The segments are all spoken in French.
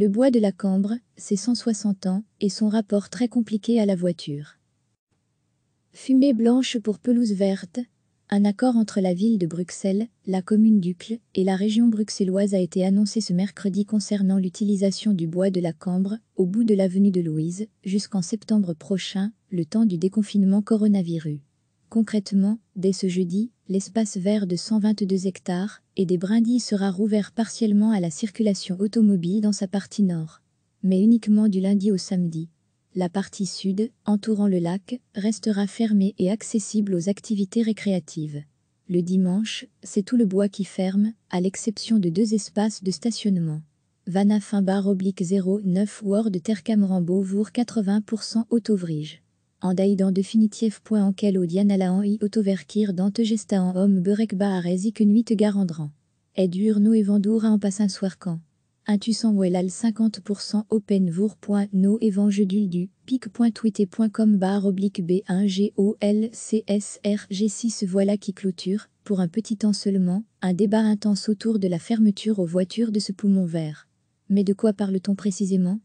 Le bois de la Cambre, ses 160 ans, et son rapport très compliqué à la voiture. Fumée blanche pour pelouse verte, un accord entre la ville de Bruxelles, la commune d'Uccle et la région bruxelloise a été annoncé ce mercredi concernant l'utilisation du bois de la Cambre au bout de l'avenue de Louise jusqu'en septembre prochain, le temps du déconfinement coronavirus. Concrètement, dès ce jeudi, l'espace vert de 122 hectares et des brindilles sera rouvert partiellement à la circulation automobile dans sa partie nord, mais uniquement du lundi au samedi. La partie sud, entourant le lac, restera fermée et accessible aux activités récréatives. Le dimanche, c'est tout le bois qui ferme, à l'exception de deux espaces de stationnement. Vanafin bar oblique 09 Word Tercam Vour 80% Autovrige en daïdan définitif point en quel odian en i autoverkir dante gesta en homme berek baharezi que nuit garandran. Et dur nous et vendoura en passin soircan. sans al 50% openvour.no évangédule du pic.twitter.com barre oblique B1GOLCSRG6 voilà qui clôture, pour un petit temps seulement, un débat intense autour de la fermeture aux voitures de ce poumon vert. Mais de quoi parle-t-on précisément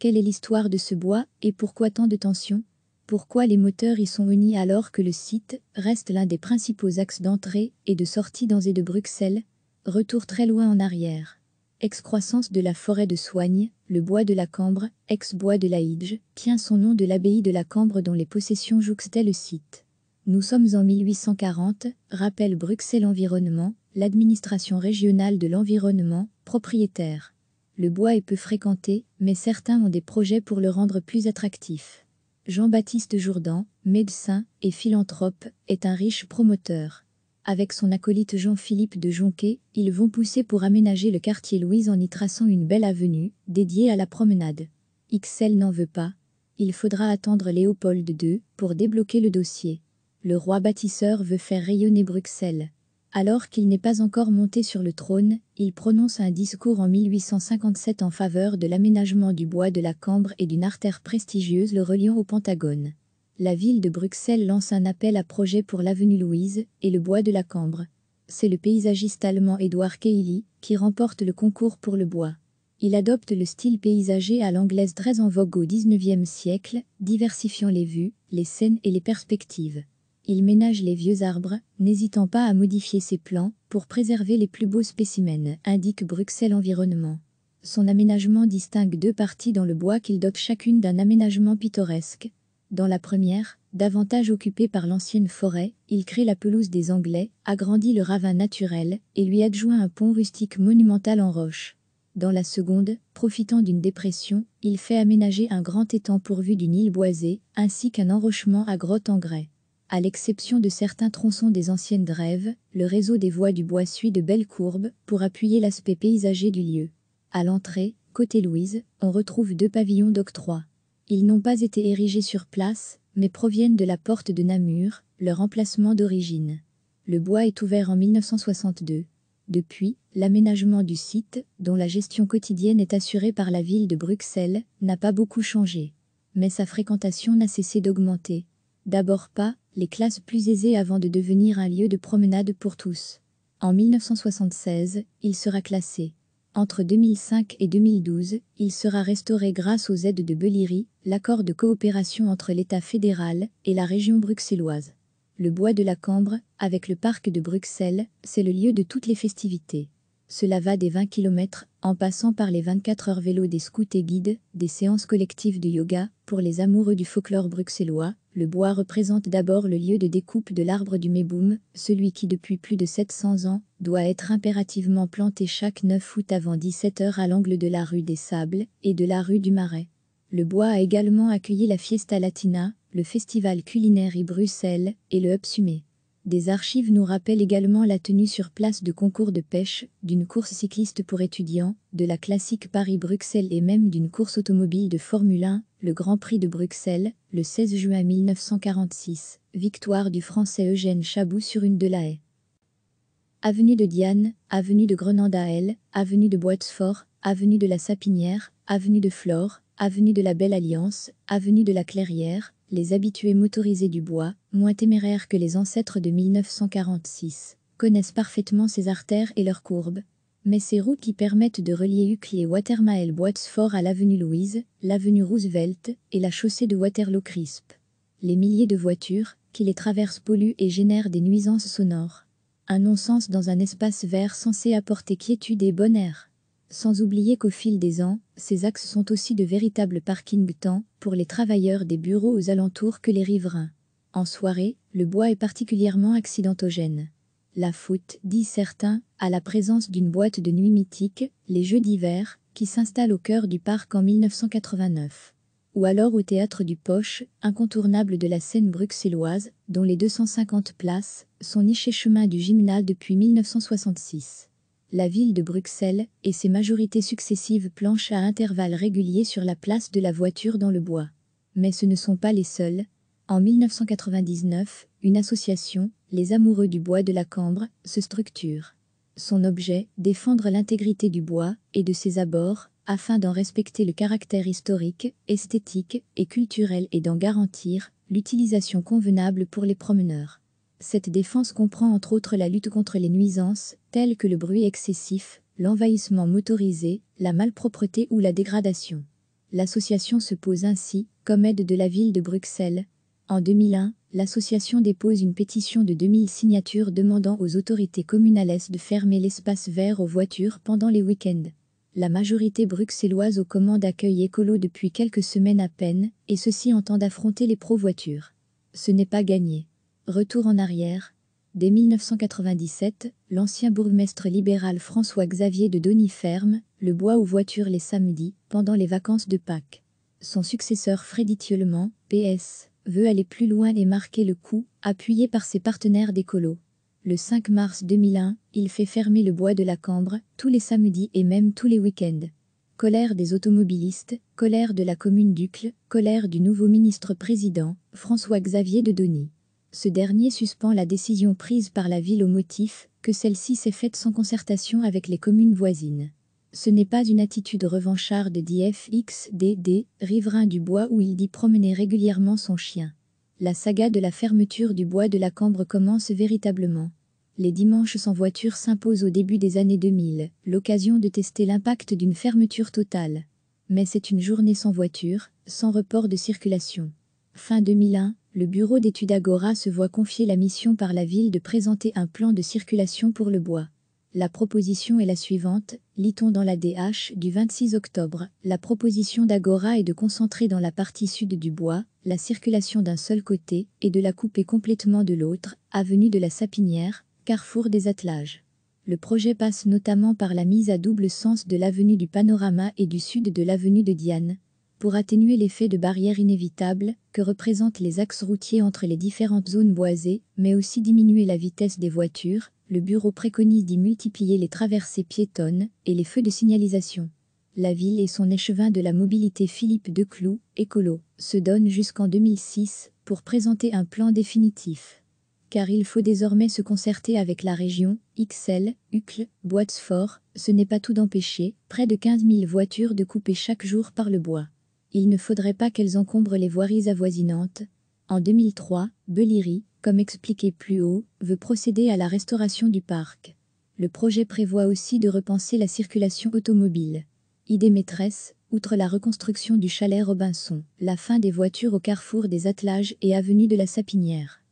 Quelle est l'histoire de ce bois et pourquoi tant de tensions pourquoi les moteurs y sont unis alors que le site reste l'un des principaux axes d'entrée et de sortie dans et de Bruxelles, retour très loin en arrière. Excroissance de la forêt de Soigne, le bois de la Cambre, ex-bois de la Hidge, tient son nom de l'abbaye de la Cambre dont les possessions jouxtaient le site. Nous sommes en 1840, rappelle Bruxelles Environnement, l'administration régionale de l'environnement, propriétaire. Le bois est peu fréquenté, mais certains ont des projets pour le rendre plus attractif. Jean-Baptiste Jourdan, médecin et philanthrope, est un riche promoteur. Avec son acolyte Jean-Philippe de Jonquet, ils vont pousser pour aménager le quartier Louise en y traçant une belle avenue, dédiée à la promenade. XL n'en veut pas. Il faudra attendre Léopold II pour débloquer le dossier. Le roi bâtisseur veut faire rayonner Bruxelles. Alors qu'il n'est pas encore monté sur le trône, il prononce un discours en 1857 en faveur de l'aménagement du bois de la Cambre et d'une artère prestigieuse le reliant au Pentagone. La ville de Bruxelles lance un appel à projet pour l'avenue Louise et le bois de la Cambre. C'est le paysagiste allemand Édouard Cayley qui remporte le concours pour le bois. Il adopte le style paysager à l'anglaise très en vogue au XIXe siècle, diversifiant les vues, les scènes et les perspectives il ménage les vieux arbres, n'hésitant pas à modifier ses plans pour préserver les plus beaux spécimens, indique Bruxelles Environnement. Son aménagement distingue deux parties dans le bois qu'il dote chacune d'un aménagement pittoresque. Dans la première, davantage occupée par l'ancienne forêt, il crée la pelouse des Anglais, agrandit le ravin naturel et lui adjoint un pont rustique monumental en roche. Dans la seconde, profitant d'une dépression, il fait aménager un grand étang pourvu d'une île boisée, ainsi qu'un enrochement à grotte en grès. À l'exception de certains tronçons des anciennes drèves, le réseau des voies du bois suit de belles courbes pour appuyer l'aspect paysager du lieu. À l'entrée, côté Louise, on retrouve deux pavillons d'octroi. Ils n'ont pas été érigés sur place, mais proviennent de la porte de Namur, leur emplacement d'origine. Le bois est ouvert en 1962. Depuis, l'aménagement du site, dont la gestion quotidienne est assurée par la ville de Bruxelles, n'a pas beaucoup changé. Mais sa fréquentation n'a cessé d'augmenter. D'abord pas les classes plus aisées avant de devenir un lieu de promenade pour tous. En 1976, il sera classé. Entre 2005 et 2012, il sera restauré grâce aux aides de Beliri, l'accord de coopération entre l'État fédéral et la région bruxelloise. Le bois de la Cambre, avec le parc de Bruxelles, c'est le lieu de toutes les festivités. Cela va des 20 km, en passant par les 24 heures vélo des scouts et guides, des séances collectives de yoga, pour les amoureux du folklore bruxellois, le bois représente d'abord le lieu de découpe de l'arbre du méboum, celui qui depuis plus de 700 ans doit être impérativement planté chaque 9 août avant 17h à l'angle de la rue des Sables et de la rue du Marais. Le bois a également accueilli la Fiesta Latina, le festival culinaire et Bruxelles et le Upsumé. Des archives nous rappellent également la tenue sur place de concours de pêche, d'une course cycliste pour étudiants, de la classique Paris-Bruxelles et même d'une course automobile de Formule 1, le Grand Prix de Bruxelles, le 16 juin 1946, victoire du Français Eugène Chabou sur une de la haie. Avenue de Diane, avenue de Grenandael, avenue de Boitsfort, avenue de la Sapinière, avenue de Flore, avenue de la Belle Alliance, avenue de la Clairière, les habitués motorisés du bois, moins téméraires que les ancêtres de 1946, connaissent parfaitement ces artères et leurs courbes, mais ces routes qui permettent de relier Uccle et Watermael boitsfort à l'avenue Louise, l'avenue Roosevelt et la chaussée de Waterloo Crisp. Les milliers de voitures qui les traversent polluent et génèrent des nuisances sonores. Un non-sens dans un espace vert censé apporter quiétude et bon air. Sans oublier qu'au fil des ans, ces axes sont aussi de véritables parkings tant pour les travailleurs des bureaux aux alentours que les riverains. En soirée, le bois est particulièrement accidentogène. La foot, dit certains, à la présence d'une boîte de nuit mythique, les Jeux d'hiver, qui s'installe au cœur du parc en 1989. Ou alors au théâtre du Poche, incontournable de la scène bruxelloise, dont les 250 places sont nichées chemin du gymnase depuis 1966 la ville de Bruxelles et ses majorités successives planchent à intervalles réguliers sur la place de la voiture dans le bois. Mais ce ne sont pas les seuls. En 1999, une association, les Amoureux du bois de la Cambre, se structure. Son objet, défendre l'intégrité du bois et de ses abords, afin d'en respecter le caractère historique, esthétique et culturel et d'en garantir l'utilisation convenable pour les promeneurs. Cette défense comprend entre autres la lutte contre les nuisances, telles que le bruit excessif, l'envahissement motorisé, la malpropreté ou la dégradation. L'association se pose ainsi comme aide de la ville de Bruxelles. En 2001, l'association dépose une pétition de 2000 signatures demandant aux autorités communales de fermer l'espace vert aux voitures pendant les week-ends. La majorité bruxelloise aux commandes accueille écolo depuis quelques semaines à peine, et ceux-ci entendent affronter les pro-voitures. Ce n'est pas gagné. Retour en arrière. Dès 1997, l'ancien bourgmestre libéral François-Xavier de Donny ferme le bois aux voitures les samedis, pendant les vacances de Pâques. Son successeur Freddy Thieulement, PS, veut aller plus loin et marquer le coup, appuyé par ses partenaires d'écolo. Le 5 mars 2001, il fait fermer le bois de la Cambre, tous les samedis et même tous les week-ends. Colère des automobilistes, colère de la commune d'Ucle, colère du nouveau ministre-président, François-Xavier de Donny. Ce dernier suspend la décision prise par la ville au motif que celle-ci s'est faite sans concertation avec les communes voisines. Ce n'est pas une attitude revancharde d'IFXDD, riverain du bois où il dit promener régulièrement son chien. La saga de la fermeture du bois de la Cambre commence véritablement. Les dimanches sans voiture s'imposent au début des années 2000, l'occasion de tester l'impact d'une fermeture totale. Mais c'est une journée sans voiture, sans report de circulation. Fin 2001, le bureau d'études Agora se voit confier la mission par la ville de présenter un plan de circulation pour le bois. La proposition est la suivante, lit-on dans la DH du 26 octobre. La proposition d'Agora est de concentrer dans la partie sud du bois la circulation d'un seul côté et de la couper complètement de l'autre, avenue de la Sapinière, carrefour des attelages. Le projet passe notamment par la mise à double sens de l'avenue du Panorama et du sud de l'avenue de Diane, pour atténuer l'effet de barrière inévitable que représentent les axes routiers entre les différentes zones boisées, mais aussi diminuer la vitesse des voitures, le bureau préconise d'y multiplier les traversées piétonnes et les feux de signalisation. La ville et son échevin de la mobilité Philippe Declou, écolo, se donnent jusqu'en 2006 pour présenter un plan définitif. Car il faut désormais se concerter avec la région, XL, Uccle, Boitsfort, ce n'est pas tout d'empêcher, près de 15 000 voitures de couper chaque jour par le bois il ne faudrait pas qu'elles encombrent les voiries avoisinantes. En 2003, Beliri, comme expliqué plus haut, veut procéder à la restauration du parc. Le projet prévoit aussi de repenser la circulation automobile. Idée maîtresse, outre la reconstruction du chalet Robinson, la fin des voitures au carrefour des attelages et avenue de la Sapinière.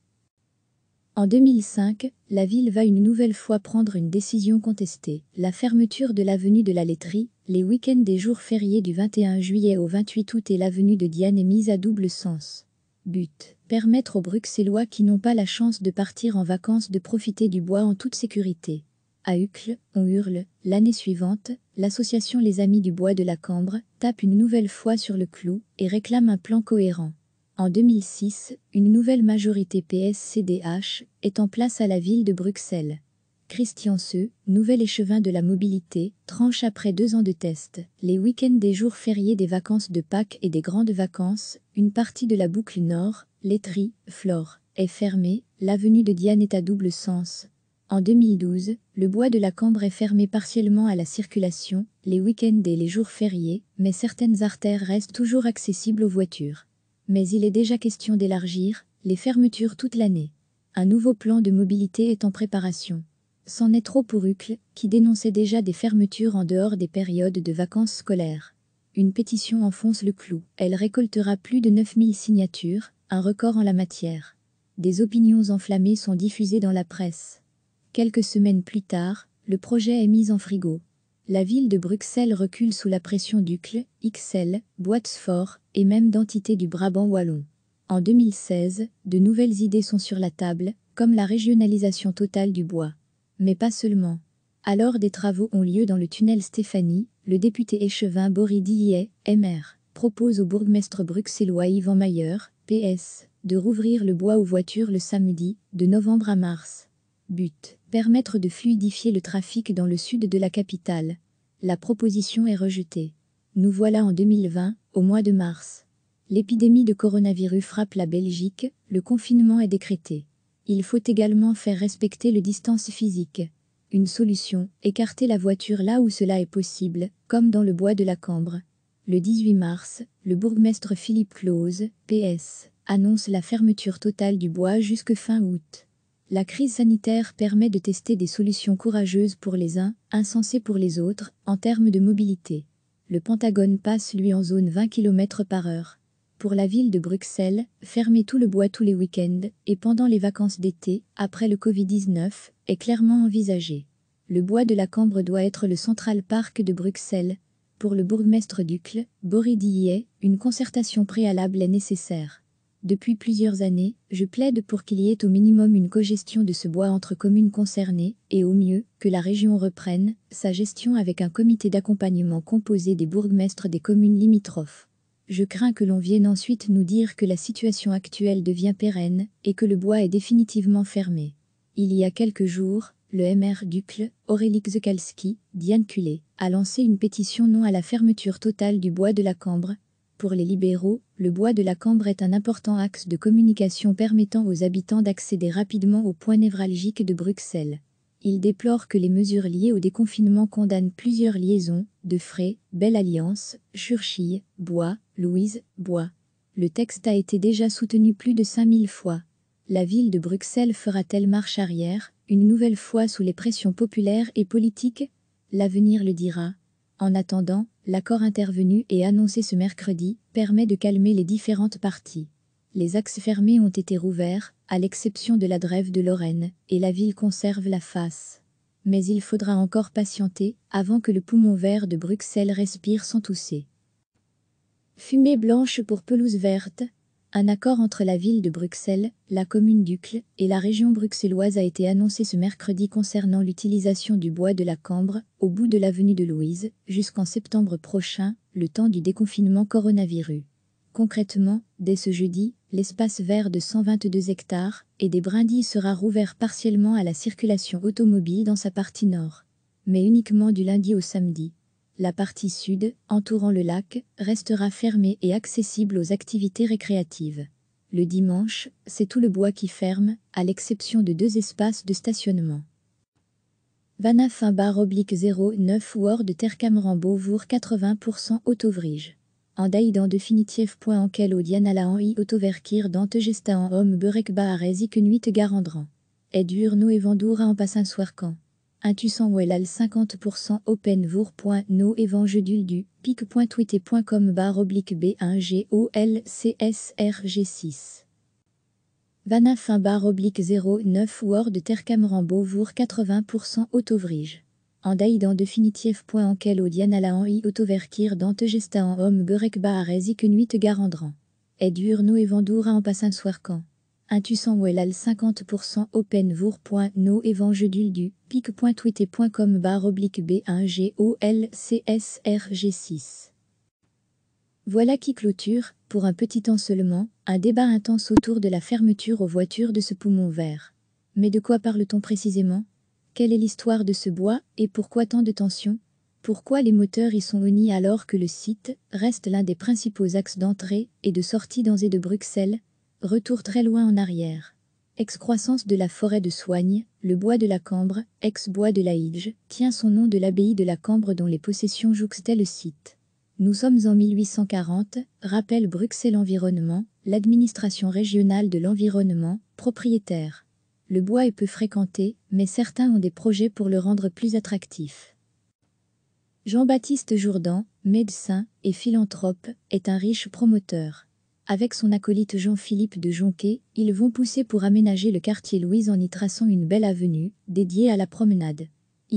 En 2005, la ville va une nouvelle fois prendre une décision contestée, la fermeture de l'avenue de la laiterie, les week-ends des jours fériés du 21 juillet au 28 août et l'avenue de Diane est mise à double sens. But, permettre aux Bruxellois qui n'ont pas la chance de partir en vacances de profiter du bois en toute sécurité. À Uccle, on hurle, l'année suivante, l'association Les Amis du Bois de la Cambre tape une nouvelle fois sur le clou et réclame un plan cohérent. En 2006, une nouvelle majorité PSCDH est en place à la ville de Bruxelles. Christian Seux, nouvel échevin de la mobilité, tranche après deux ans de tests. Les week-ends des jours fériés des vacances de Pâques et des grandes vacances, une partie de la boucle nord, laiterie, flore, est fermée, l'avenue de Diane est à double sens. En 2012, le bois de la Cambre est fermé partiellement à la circulation, les week-ends et les jours fériés, mais certaines artères restent toujours accessibles aux voitures. Mais il est déjà question d'élargir les fermetures toute l'année. Un nouveau plan de mobilité est en préparation. C'en est trop pour Hucle, qui dénonçait déjà des fermetures en dehors des périodes de vacances scolaires. Une pétition enfonce le clou. Elle récoltera plus de 9000 signatures, un record en la matière. Des opinions enflammées sont diffusées dans la presse. Quelques semaines plus tard, le projet est mis en frigo la ville de Bruxelles recule sous la pression d'UCL, XL, Boitsfort et même d'entités du Brabant wallon. En 2016, de nouvelles idées sont sur la table, comme la régionalisation totale du bois. Mais pas seulement. Alors des travaux ont lieu dans le tunnel Stéphanie, le député échevin Boris Dillet, MR, propose au bourgmestre bruxellois Yvan Mayer, PS, de rouvrir le bois aux voitures le samedi, de novembre à mars. But permettre de fluidifier le trafic dans le sud de la capitale. La proposition est rejetée. Nous voilà en 2020, au mois de mars. L'épidémie de coronavirus frappe la Belgique, le confinement est décrété. Il faut également faire respecter le distance physique. Une solution, écarter la voiture là où cela est possible, comme dans le bois de la Cambre. Le 18 mars, le bourgmestre Philippe Clause, PS, annonce la fermeture totale du bois jusque fin août. La crise sanitaire permet de tester des solutions courageuses pour les uns, insensées pour les autres, en termes de mobilité. Le Pentagone passe lui en zone 20 km par heure. Pour la ville de Bruxelles, fermer tout le bois tous les week-ends et pendant les vacances d'été, après le Covid-19, est clairement envisagé. Le bois de la Cambre doit être le central parc de Bruxelles. Pour le bourgmestre d'Ucle, Boris une concertation préalable est nécessaire. Depuis plusieurs années, je plaide pour qu'il y ait au minimum une cogestion de ce bois entre communes concernées, et au mieux, que la région reprenne sa gestion avec un comité d'accompagnement composé des bourgmestres des communes limitrophes. Je crains que l'on vienne ensuite nous dire que la situation actuelle devient pérenne et que le bois est définitivement fermé. Il y a quelques jours, le MR Ducle, Aurélie Zekalski, Diane Culé, a lancé une pétition non à la fermeture totale du bois de la Cambre, pour les libéraux, le bois de la Cambre est un important axe de communication permettant aux habitants d'accéder rapidement aux points névralgiques de Bruxelles. Ils déplorent que les mesures liées au déconfinement condamnent plusieurs liaisons, de frais, Belle Alliance, Churchille, Bois, Louise, Bois. Le texte a été déjà soutenu plus de 5000 fois. La ville de Bruxelles fera-t-elle marche arrière, une nouvelle fois sous les pressions populaires et politiques L'avenir le dira. En attendant, L'accord intervenu et annoncé ce mercredi permet de calmer les différentes parties. Les axes fermés ont été rouverts, à l'exception de la Drève de Lorraine, et la ville conserve la face. Mais il faudra encore patienter avant que le poumon vert de Bruxelles respire sans tousser. Fumée blanche pour pelouse verte, un accord entre la ville de Bruxelles, la commune d'Uccle et la région bruxelloise a été annoncé ce mercredi concernant l'utilisation du bois de la Cambre, au bout de l'avenue de Louise, jusqu'en septembre prochain, le temps du déconfinement coronavirus. Concrètement, dès ce jeudi, l'espace vert de 122 hectares et des brindilles sera rouvert partiellement à la circulation automobile dans sa partie nord. Mais uniquement du lundi au samedi. La partie sud, entourant le lac, restera fermée et accessible aux activités récréatives. Le dimanche, c'est tout le bois qui ferme, à l'exception de deux espaces de stationnement. Vanafin bar oblique 09 de Tercamran vour 80% Autovrige. En daïdan de point en quel la en i autoverkir dans tegesta en homme berek que nuit garandran. Et dur et vendoura en soir Intuition Wellal 50% openvour.no et du pic.twitter.com barre oblique B1GOLCSRG6 Vanafin bar oblique 09 Word tercam Beauvour 80% autovrige. en dans définitif point en quel odian i autoverkir dans gesta en homme berek que nuit garandran. Et dur no evandoura en passant quand wellal 50% openvour.no évangédule du pic.twitter.com barre oblique B1GOLCSRG6. Voilà qui clôture, pour un petit temps seulement, un débat intense autour de la fermeture aux voitures de ce poumon vert. Mais de quoi parle-t-on précisément Quelle est l'histoire de ce bois et pourquoi tant de tensions Pourquoi les moteurs y sont unis alors que le site reste l'un des principaux axes d'entrée et de sortie dans et de Bruxelles Retour très loin en arrière. Excroissance de la forêt de Soigne, le bois de la Cambre, ex-bois de la Hige, tient son nom de l'abbaye de la Cambre dont les possessions jouxtaient le site. Nous sommes en 1840, rappelle Bruxelles Environnement, l'administration régionale de l'environnement, propriétaire. Le bois est peu fréquenté, mais certains ont des projets pour le rendre plus attractif. Jean-Baptiste Jourdan, médecin et philanthrope, est un riche promoteur. Avec son acolyte Jean-Philippe de Jonquet, ils vont pousser pour aménager le quartier Louise en y traçant une belle avenue, dédiée à la promenade.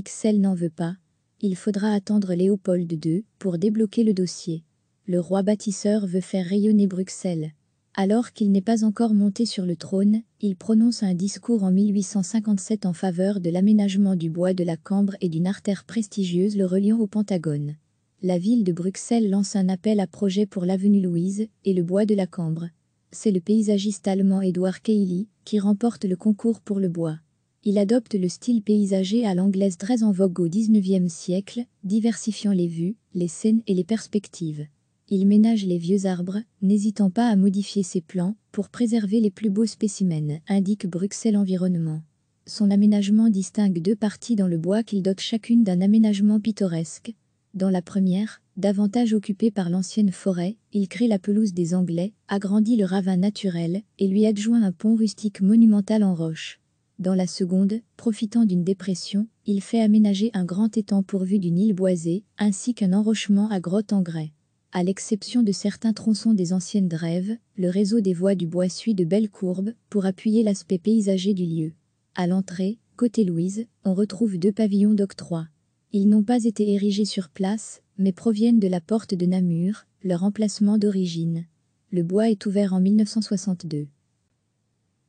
XL n'en veut pas. Il faudra attendre Léopold II pour débloquer le dossier. Le roi bâtisseur veut faire rayonner Bruxelles. Alors qu'il n'est pas encore monté sur le trône, il prononce un discours en 1857 en faveur de l'aménagement du bois de la Cambre et d'une artère prestigieuse le reliant au Pentagone la ville de Bruxelles lance un appel à projets pour l'avenue Louise et le bois de la Cambre. C'est le paysagiste allemand Edouard Cayley qui remporte le concours pour le bois. Il adopte le style paysager à l'anglaise très en vogue au XIXe siècle, diversifiant les vues, les scènes et les perspectives. Il ménage les vieux arbres, n'hésitant pas à modifier ses plans pour préserver les plus beaux spécimens, indique Bruxelles Environnement. Son aménagement distingue deux parties dans le bois qu'il dote chacune d'un aménagement pittoresque, dans la première, davantage occupée par l'ancienne forêt, il crée la pelouse des Anglais, agrandit le ravin naturel et lui adjoint un pont rustique monumental en roche. Dans la seconde, profitant d'une dépression, il fait aménager un grand étang pourvu d'une île boisée, ainsi qu'un enrochement à grotte en grès. À l'exception de certains tronçons des anciennes drèves, le réseau des voies du bois suit de belles courbes pour appuyer l'aspect paysager du lieu. À l'entrée, côté Louise, on retrouve deux pavillons d'octroi. Ils n'ont pas été érigés sur place, mais proviennent de la porte de Namur, leur emplacement d'origine. Le bois est ouvert en 1962.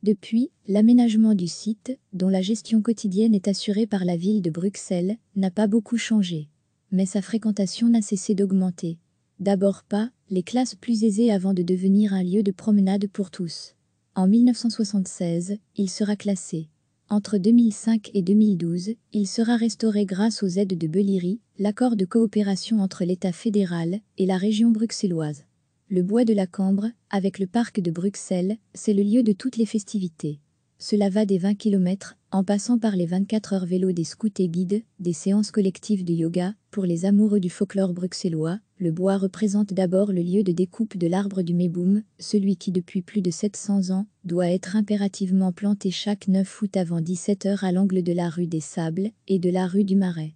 Depuis, l'aménagement du site, dont la gestion quotidienne est assurée par la ville de Bruxelles, n'a pas beaucoup changé. Mais sa fréquentation n'a cessé d'augmenter. D'abord pas, les classes plus aisées avant de devenir un lieu de promenade pour tous. En 1976, il sera classé entre 2005 et 2012, il sera restauré grâce aux aides de Beliri, l'accord de coopération entre l'État fédéral et la région bruxelloise. Le bois de la Cambre, avec le parc de Bruxelles, c'est le lieu de toutes les festivités. Cela va des 20 km, en passant par les 24 heures vélo des scouts et guides, des séances collectives de yoga, pour les amoureux du folklore bruxellois, le bois représente d'abord le lieu de découpe de l'arbre du méboum, celui qui depuis plus de 700 ans doit être impérativement planté chaque 9 août avant 17h à l'angle de la rue des Sables et de la rue du Marais.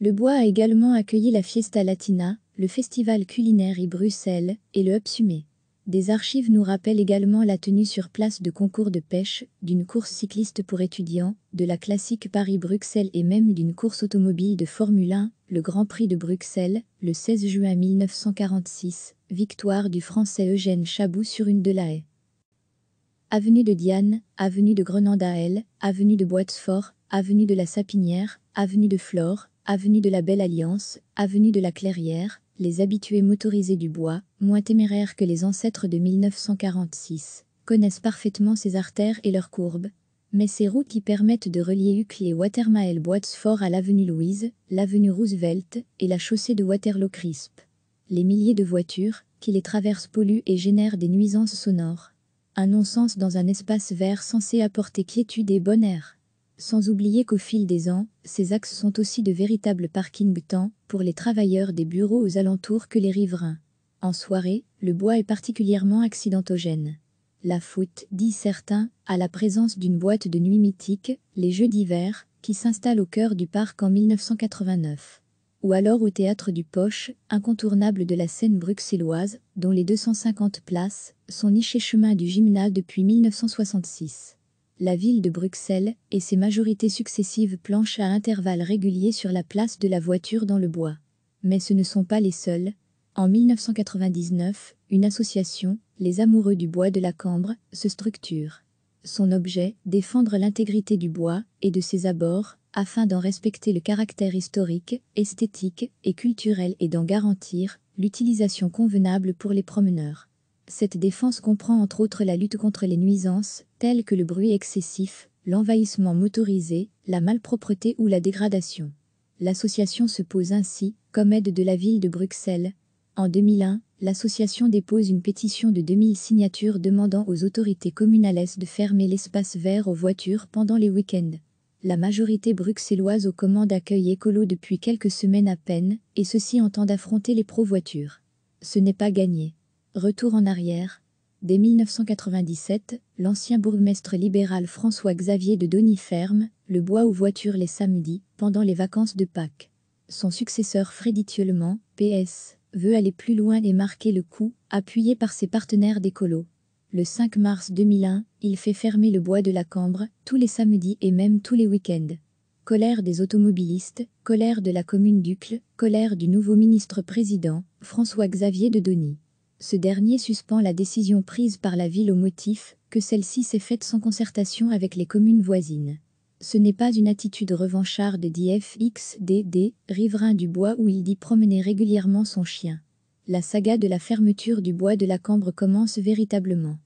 Le bois a également accueilli la Fiesta Latina, le festival culinaire et Bruxelles, et le Upsumé. Des archives nous rappellent également la tenue sur place de concours de pêche, d'une course cycliste pour étudiants, de la classique Paris-Bruxelles et même d'une course automobile de Formule 1 le Grand Prix de Bruxelles, le 16 juin 1946, victoire du Français Eugène Chabou sur une de la haie. Avenue de Diane, avenue de Grenandael, avenue de Boitsfort, avenue de la Sapinière, avenue de Flore, avenue de la Belle Alliance, avenue de la Clairière, les habitués motorisés du bois, moins téméraires que les ancêtres de 1946, connaissent parfaitement ces artères et leurs courbes, mais ces routes qui permettent de relier Uccle et Watermael boitsfort à l'avenue Louise, l'avenue Roosevelt et la chaussée de Waterloo Crisp. Les milliers de voitures qui les traversent polluent et génèrent des nuisances sonores. Un non-sens dans un espace vert censé apporter quiétude et bon air. Sans oublier qu'au fil des ans, ces axes sont aussi de véritables parkings tant pour les travailleurs des bureaux aux alentours que les riverains. En soirée, le bois est particulièrement accidentogène. La foot, dit certains, à la présence d'une boîte de nuit mythique, les Jeux d'hiver, qui s'installe au cœur du parc en 1989. Ou alors au théâtre du Poche, incontournable de la scène bruxelloise, dont les 250 places sont nichées chemin du gymnase depuis 1966. La ville de Bruxelles et ses majorités successives planchent à intervalles réguliers sur la place de la voiture dans le bois. Mais ce ne sont pas les seuls. En 1999, une association, les amoureux du bois de la Cambre, se structurent. Son objet, défendre l'intégrité du bois et de ses abords, afin d'en respecter le caractère historique, esthétique et culturel et d'en garantir l'utilisation convenable pour les promeneurs. Cette défense comprend entre autres la lutte contre les nuisances, telles que le bruit excessif, l'envahissement motorisé, la malpropreté ou la dégradation. L'association se pose ainsi comme aide de la ville de Bruxelles en 2001, l'association dépose une pétition de 2000 signatures demandant aux autorités communales de fermer l'espace vert aux voitures pendant les week-ends. La majorité bruxelloise aux commandes accueille Écolo depuis quelques semaines à peine, et ceci en entendent affronter les pro-voitures. Ce n'est pas gagné. Retour en arrière. Dès 1997, l'ancien bourgmestre libéral François-Xavier de ferme le bois aux voitures les samedis, pendant les vacances de Pâques. Son successeur Freddy PS veut aller plus loin et marquer le coup, appuyé par ses partenaires d'écolo. Le 5 mars 2001, il fait fermer le bois de la Cambre, tous les samedis et même tous les week-ends. Colère des automobilistes, colère de la commune d'Ucle, colère du nouveau ministre-président, François-Xavier de Donny. Ce dernier suspend la décision prise par la ville au motif que celle-ci s'est faite sans concertation avec les communes voisines. Ce n'est pas une attitude revancharde d'IFXDD, riverain du bois où il dit promener régulièrement son chien. La saga de la fermeture du bois de la Cambre commence véritablement.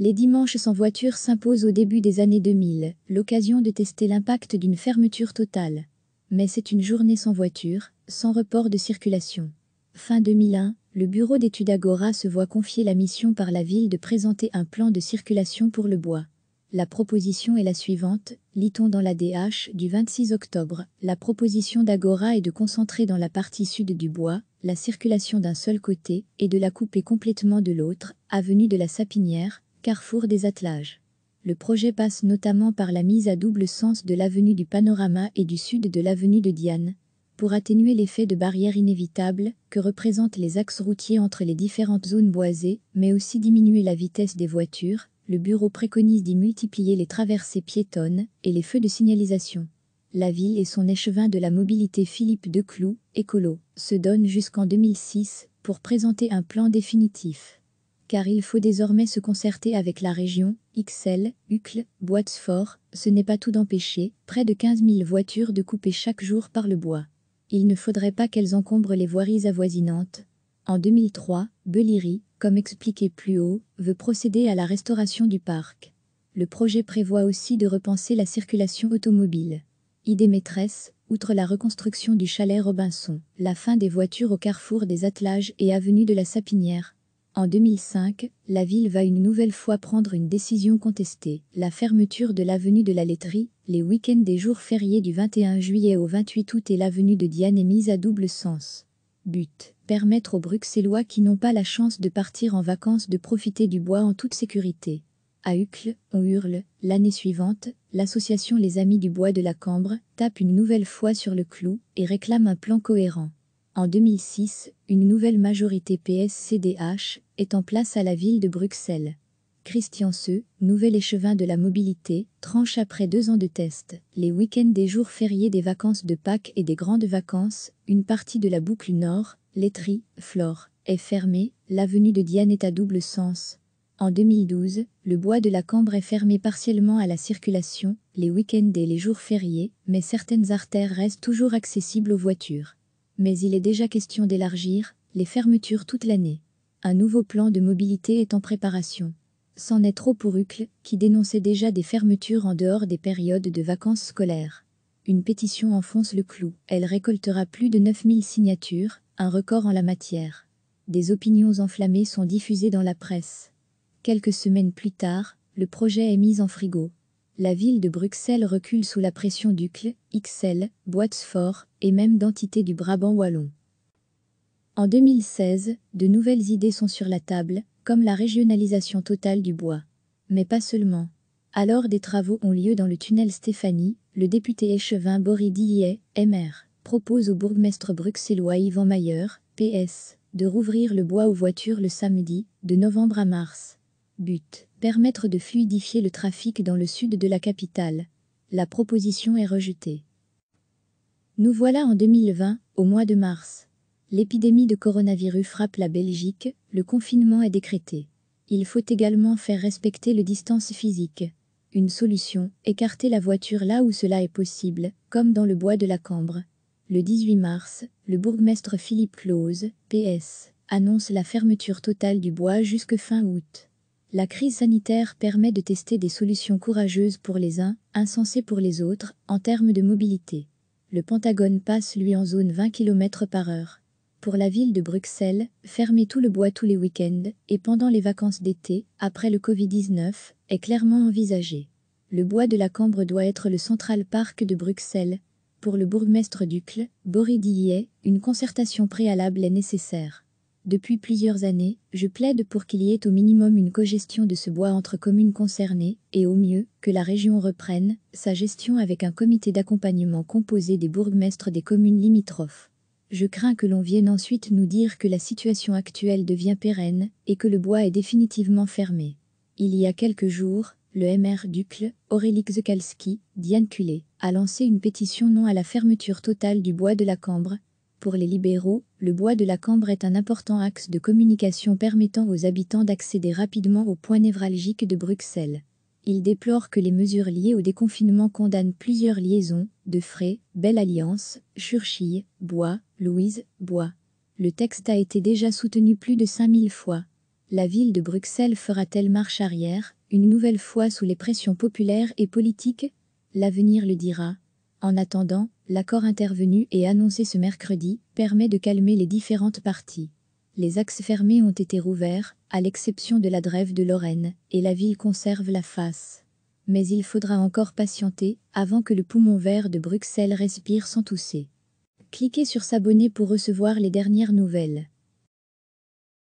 Les dimanches sans voiture s'imposent au début des années 2000, l'occasion de tester l'impact d'une fermeture totale. Mais c'est une journée sans voiture, sans report de circulation. Fin 2001, le bureau d'études Agora se voit confier la mission par la ville de présenter un plan de circulation pour le bois. La proposition est la suivante, lit-on dans la DH du 26 octobre. La proposition d'Agora est de concentrer dans la partie sud du bois la circulation d'un seul côté et de la couper complètement de l'autre, avenue de la Sapinière, carrefour des attelages. Le projet passe notamment par la mise à double sens de l'avenue du Panorama et du sud de l'avenue de Diane, pour atténuer l'effet de barrière inévitable que représentent les axes routiers entre les différentes zones boisées, mais aussi diminuer la vitesse des voitures, le bureau préconise d'y multiplier les traversées piétonnes et les feux de signalisation. La ville et son échevin de la mobilité Philippe Declou, écolo, se donnent jusqu'en 2006 pour présenter un plan définitif. Car il faut désormais se concerter avec la région, XL, Uccle, Boitsfort, ce n'est pas tout d'empêcher, près de 15 000 voitures de couper chaque jour par le bois. Il ne faudrait pas qu'elles encombrent les voiries avoisinantes. En 2003, Beliri comme expliqué plus haut, veut procéder à la restauration du parc. Le projet prévoit aussi de repenser la circulation automobile. Idée maîtresse, outre la reconstruction du chalet Robinson, la fin des voitures au carrefour des attelages et avenue de la Sapinière. En 2005, la ville va une nouvelle fois prendre une décision contestée, la fermeture de l'avenue de la laiterie, les week-ends des jours fériés du 21 juillet au 28 août et l'avenue de Diane est mise à double sens. But. Permettre aux Bruxellois qui n'ont pas la chance de partir en vacances de profiter du bois en toute sécurité. À Uccle, on hurle, l'année suivante, l'association Les Amis du Bois de la Cambre tape une nouvelle fois sur le clou et réclame un plan cohérent. En 2006, une nouvelle majorité pscdh est en place à la ville de Bruxelles. Christian Seux, nouvel échevin de la mobilité, tranche après deux ans de tests. Les week-ends des jours fériés des vacances de Pâques et des grandes vacances, une partie de la boucle nord, l'étrie, flore, est fermée, l'avenue de Diane est à double sens. En 2012, le bois de la Cambre est fermé partiellement à la circulation, les week-ends et les jours fériés, mais certaines artères restent toujours accessibles aux voitures. Mais il est déjà question d'élargir les fermetures toute l'année. Un nouveau plan de mobilité est en préparation. C'en est trop pour qui dénonçait déjà des fermetures en dehors des périodes de vacances scolaires. Une pétition enfonce le clou. Elle récoltera plus de 9000 signatures, un record en la matière. Des opinions enflammées sont diffusées dans la presse. Quelques semaines plus tard, le projet est mis en frigo. La ville de Bruxelles recule sous la pression d'Uccle, XL, Boitsfort et même d'entités du Brabant wallon. En 2016, de nouvelles idées sont sur la table, comme la régionalisation totale du bois. Mais pas seulement. Alors des travaux ont lieu dans le tunnel Stéphanie, le député échevin Boris Dié, MR, propose au bourgmestre bruxellois Yvan Mayer, PS, de rouvrir le bois aux voitures le samedi, de novembre à mars. But, permettre de fluidifier le trafic dans le sud de la capitale. La proposition est rejetée. Nous voilà en 2020, au mois de mars. L'épidémie de coronavirus frappe la Belgique, le confinement est décrété. Il faut également faire respecter le distance physique. Une solution, écarter la voiture là où cela est possible, comme dans le bois de la Cambre. Le 18 mars, le bourgmestre Philippe Clause, PS, annonce la fermeture totale du bois jusque fin août. La crise sanitaire permet de tester des solutions courageuses pour les uns, insensées pour les autres, en termes de mobilité. Le Pentagone passe lui en zone 20 km par heure pour la ville de Bruxelles, fermer tout le bois tous les week-ends et pendant les vacances d'été, après le Covid-19, est clairement envisagé. Le bois de la Cambre doit être le central parc de Bruxelles. Pour le bourgmestre d'Uccle, Boris Dillier, une concertation préalable est nécessaire. Depuis plusieurs années, je plaide pour qu'il y ait au minimum une cogestion de ce bois entre communes concernées, et au mieux, que la région reprenne sa gestion avec un comité d'accompagnement composé des bourgmestres des communes limitrophes je crains que l'on vienne ensuite nous dire que la situation actuelle devient pérenne et que le bois est définitivement fermé. Il y a quelques jours, le MR Ducle, Aurélie Zekalski, Diane Culé, a lancé une pétition non à la fermeture totale du bois de la Cambre. Pour les libéraux, le bois de la Cambre est un important axe de communication permettant aux habitants d'accéder rapidement au point névralgique de Bruxelles il déplore que les mesures liées au déconfinement condamnent plusieurs liaisons, de frais, Belle Alliance, Churchill, Bois, Louise, Bois. Le texte a été déjà soutenu plus de 5000 fois. La ville de Bruxelles fera-t-elle marche arrière, une nouvelle fois sous les pressions populaires et politiques L'avenir le dira. En attendant, l'accord intervenu et annoncé ce mercredi permet de calmer les différentes parties. Les axes fermés ont été rouverts, à l'exception de la Drève de Lorraine, et la ville conserve la face. Mais il faudra encore patienter avant que le poumon vert de Bruxelles respire sans tousser. Cliquez sur s'abonner pour recevoir les dernières nouvelles.